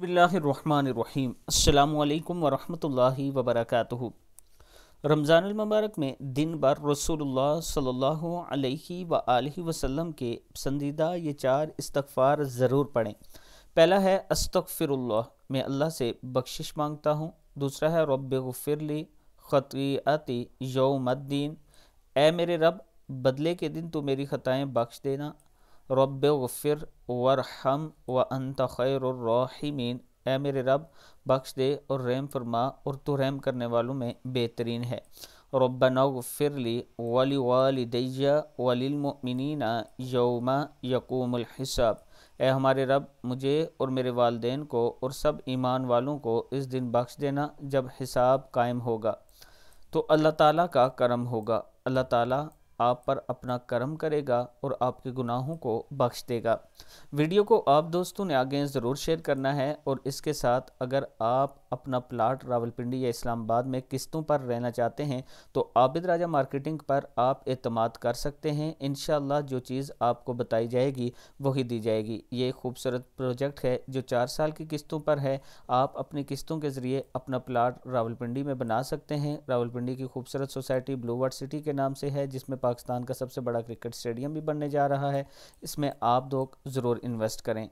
बसमीम अल्लाम वरहि वबरक रमज़ानमबारक में दिन भर रसूल सल्ला वसम के पसंदीदा ये चार इस्तफ़ार ज़रूर पढ़ें पहला है अस्तगफिरुल्लाह मैं अल्लाह से बख्शिश मांगता हूँ दूसरा है रब गफ़िरली ख़तियाती यौमद्दीन ए मेरे रब बदले के दिन तो मेरी ख़ताएँ बख्श देना रब गफ़िर वरहम व अनत खैरमीन ए मेरे रब बख्श दे और रैम फरमा और तो रैम करने वालों में बेहतरीन है रबना गफ़िरली वली वालदैया वलिलमिन यौमा यकूमहिसाब ए हमारे रब मुझे और मेरे वालदेन को और सब ईमान वालों को इस दिन बख्श देना जब हिसाब कायम होगा तो अल्लाह ताली का करम होगा अल्लाह ताली आप पर अपना कर्म करेगा और आपके गुनाहों को बख्श देगा वीडियो को आप दोस्तों ने आगे ज़रूर शेयर करना है और इसके साथ अगर आप अपना प्लाट रावलपिंडी या इस्लामाबाद में किस्तों पर रहना चाहते हैं तो आबिद राजा मार्केटिंग पर आप अतमाद कर सकते हैं इन जो चीज़ आपको बताई जाएगी वही दी जाएगी ये खूबसूरत प्रोजेक्ट है जो चार साल की किस्तों पर है आप अपनी किस्तों के ज़रिए अपना प्लाट रावलपिंडी में बना सकते हैं रावलपिंडी की खूबसूरत सोसाइटी ब्लू वर्ड सिटी के नाम से है जिसमें पाकिस्तान का सबसे बड़ा क्रिकेट स्टेडियम भी बनने जा रहा है इसमें आप लोग ज़रूर इन्वेस्ट करें